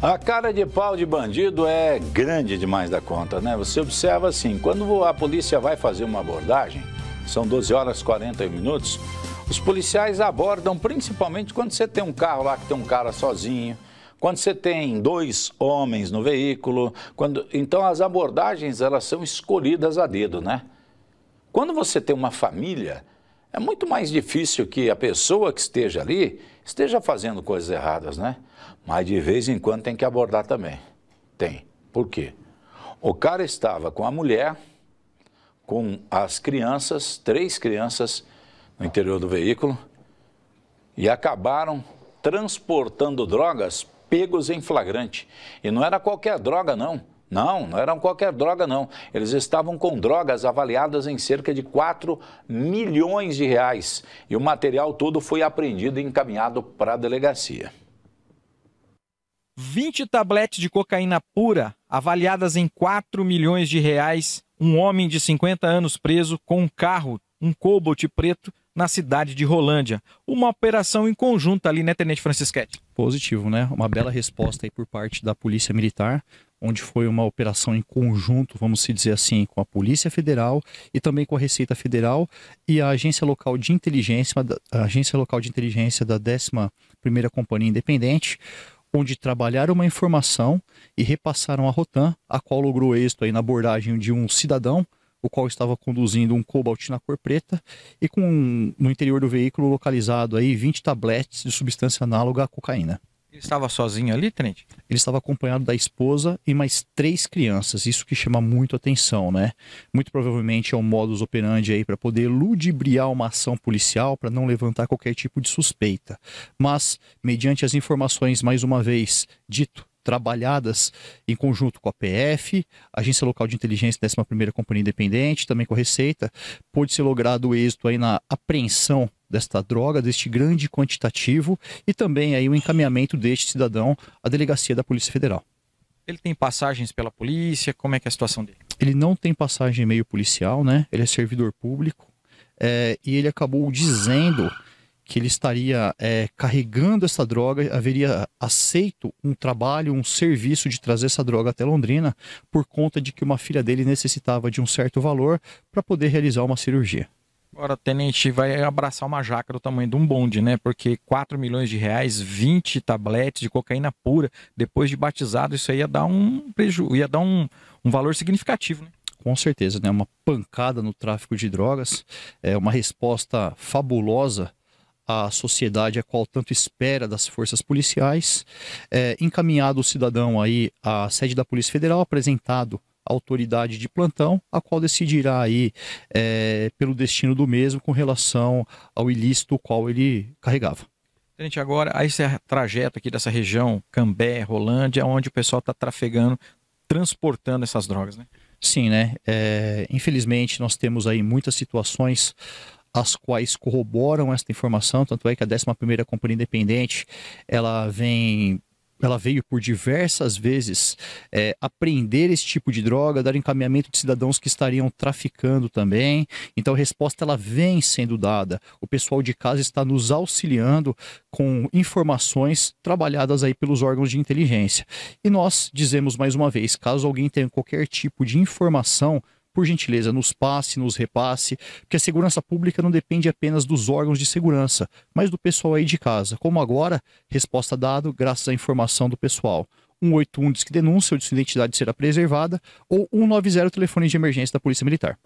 A cara de pau de bandido é grande demais da conta, né? Você observa assim, quando a polícia vai fazer uma abordagem, são 12 horas e 40 minutos, os policiais abordam principalmente quando você tem um carro lá que tem um cara sozinho, quando você tem dois homens no veículo, quando então as abordagens elas são escolhidas a dedo, né? Quando você tem uma família, é muito mais difícil que a pessoa que esteja ali esteja fazendo coisas erradas, né? Mas de vez em quando tem que abordar também. Tem. Por quê? O cara estava com a mulher, com as crianças, três crianças no interior do veículo, e acabaram transportando drogas pegos em flagrante. E não era qualquer droga, não. Não, não eram qualquer droga, não. Eles estavam com drogas avaliadas em cerca de 4 milhões de reais. E o material todo foi apreendido e encaminhado para a delegacia. 20 tabletes de cocaína pura, avaliadas em 4 milhões de reais. Um homem de 50 anos preso com um carro, um Cobalt preto, na cidade de Rolândia. Uma operação em conjunto ali, né, Tenente Francisquete? Positivo, né? Uma bela resposta aí por parte da Polícia Militar, onde foi uma operação em conjunto, vamos dizer assim, com a Polícia Federal e também com a Receita Federal e a Agência Local de Inteligência, a Agência Local de Inteligência da 11ª Companhia Independente, onde trabalharam uma informação e repassaram a Rotan, a qual logrou êxito aí na abordagem de um cidadão o qual estava conduzindo um Cobalt na cor preta e com no interior do veículo localizado aí 20 tabletes de substância análoga à cocaína. Ele estava sozinho ali, Trent? Ele estava acompanhado da esposa e mais três crianças, isso que chama muito atenção, né? Muito provavelmente é um modus operandi aí para poder ludibriar uma ação policial para não levantar qualquer tipo de suspeita. Mas, mediante as informações, mais uma vez, dito trabalhadas em conjunto com a PF, Agência Local de Inteligência, 11ª Companhia Independente, também com a Receita, pôde ser logrado o êxito aí na apreensão desta droga, deste grande quantitativo e também aí o encaminhamento deste cidadão à delegacia da Polícia Federal. Ele tem passagens pela polícia? Como é que é a situação dele? Ele não tem passagem meio policial, né? Ele é servidor público é, e ele acabou dizendo que ele estaria é, carregando essa droga, haveria aceito um trabalho, um serviço de trazer essa droga até Londrina, por conta de que uma filha dele necessitava de um certo valor para poder realizar uma cirurgia. Agora, tenente, vai abraçar uma jaca do tamanho de um bonde, né? Porque 4 milhões de reais, 20 tabletes de cocaína pura, depois de batizado, isso aí ia dar um prejuízo, ia dar um, um valor significativo, né? com certeza, né? Uma pancada no tráfico de drogas, é uma resposta fabulosa a sociedade a qual tanto espera das forças policiais, é, encaminhado o cidadão aí à sede da Polícia Federal, apresentado à autoridade de plantão, a qual decidirá aí é, pelo destino do mesmo com relação ao ilícito qual ele carregava. Gente, agora, esse trajeto aqui dessa região, Cambé, Rolândia, onde o pessoal está trafegando, transportando essas drogas, né? Sim, né? É, infelizmente, nós temos aí muitas situações as quais corroboram esta informação, tanto é que a 11ª Companhia Independente, ela vem ela veio por diversas vezes é, apreender esse tipo de droga, dar encaminhamento de cidadãos que estariam traficando também. Então a resposta ela vem sendo dada. O pessoal de casa está nos auxiliando com informações trabalhadas aí pelos órgãos de inteligência. E nós dizemos mais uma vez, caso alguém tenha qualquer tipo de informação por gentileza, nos passe, nos repasse, porque a segurança pública não depende apenas dos órgãos de segurança, mas do pessoal aí de casa. Como agora, resposta dada graças à informação do pessoal. 181 diz que denúncia ou de sua identidade será preservada, ou 190 telefone de emergência da Polícia Militar.